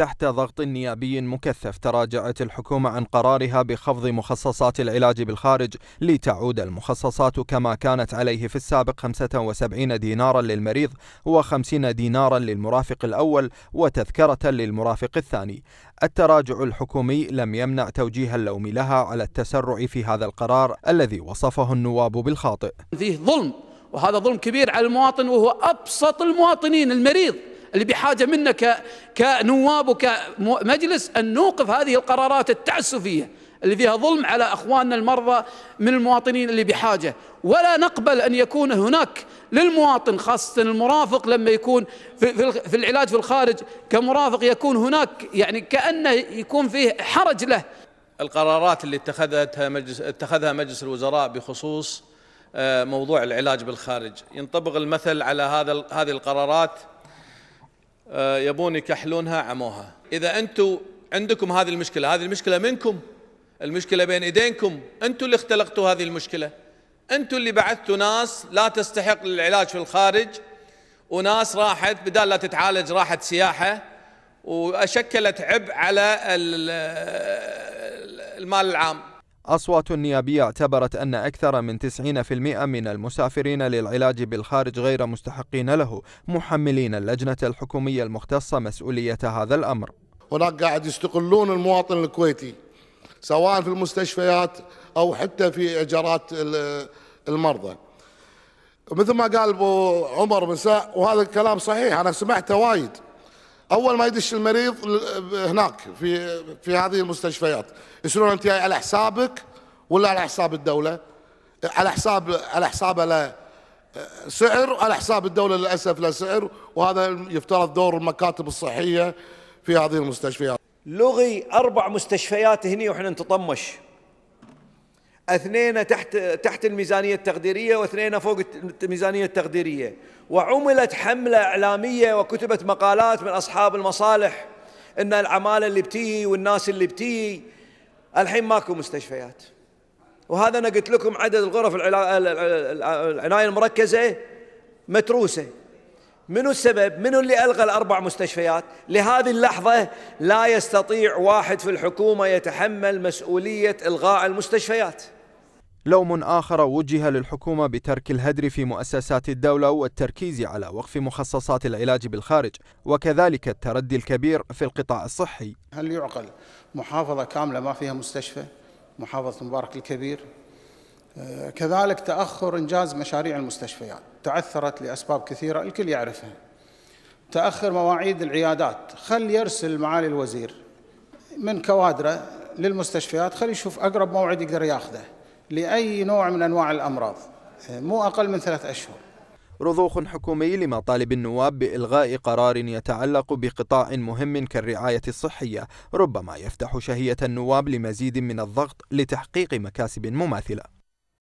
تحت ضغط نيابي مكثف تراجعت الحكومة عن قرارها بخفض مخصصات العلاج بالخارج لتعود المخصصات كما كانت عليه في السابق 75 دينارا للمريض و50 دينارا للمرافق الأول وتذكرة للمرافق الثاني التراجع الحكومي لم يمنع توجيه اللوم لها على التسرع في هذا القرار الذي وصفه النواب بالخاطئ فيه ظلم وهذا ظلم كبير على المواطن وهو أبسط المواطنين المريض اللي بحاجة منا كنواب وكمجلس أن نوقف هذه القرارات التعسفية اللي فيها ظلم على أخواننا المرضى من المواطنين اللي بحاجة ولا نقبل أن يكون هناك للمواطن خاصة المرافق لما يكون في العلاج في الخارج كمرافق يكون هناك يعني كأنه يكون فيه حرج له القرارات اللي اتخذتها مجلس, اتخذها مجلس الوزراء بخصوص آه، موضوع العلاج بالخارج ينطبق المثل على هذا هذه القرارات آه، يبون يكحلونها عموها إذا أنتم عندكم هذه المشكلة هذه المشكلة منكم المشكلة بين إيدينكم أنتم اللي اختلقتوا هذه المشكلة أنتم اللي بعثتوا ناس لا تستحق للعلاج في الخارج وناس راحت بدال لا تتعالج راحت سياحة وشكلت عبء على المال العام أصوات نيابية اعتبرت أن أكثر من 90% من المسافرين للعلاج بالخارج غير مستحقين له محملين اللجنة الحكومية المختصة مسؤولية هذا الأمر هناك قاعد يستقلون المواطن الكويتي سواء في المستشفيات أو حتى في إجارات المرضى مثل ما قال أبو عمر مساء وهذا الكلام صحيح أنا سمعته وايد اول ما يدش المريض هناك في في هذه المستشفيات يسالون انت على حسابك ولا على حساب الدوله؟ على حساب على حسابه له سعر على حساب الدوله للاسف له سعر وهذا يفترض دور المكاتب الصحيه في هذه المستشفيات. لغي اربع مستشفيات هني واحنا نتطمش اثنين تحت تحت الميزانيه التقديريه واثنين فوق الميزانيه التقديريه وعملت حمله اعلاميه وكتبت مقالات من اصحاب المصالح ان العماله اللي بتيجي والناس اللي بتيجي الحين ماكو مستشفيات وهذا انا قلت لكم عدد الغرف العنايه المركزه متروسه منو السبب؟ منو اللي ألغى الأربع مستشفيات؟ لهذه اللحظة لا يستطيع واحد في الحكومة يتحمل مسؤولية إلغاء المستشفيات لوم آخر وجه للحكومة بترك الهدر في مؤسسات الدولة والتركيز على وقف مخصصات العلاج بالخارج وكذلك التردي الكبير في القطاع الصحي هل يعقل محافظة كاملة ما فيها مستشفى محافظة مبارك الكبير آه، كذلك تأخر إنجاز مشاريع المستشفيات تعثرت لأسباب كثيرة الكل يعرفها تأخر مواعيد العيادات خل يرسل معالي الوزير من كوادره للمستشفيات خل يشوف أقرب موعد يقدر ياخذه لأي نوع من أنواع الأمراض مو أقل من ثلاث أشهر رضوخ حكومي لمطالب النواب بإلغاء قرار يتعلق بقطاع مهم كالرعاية الصحية ربما يفتح شهية النواب لمزيد من الضغط لتحقيق مكاسب مماثلة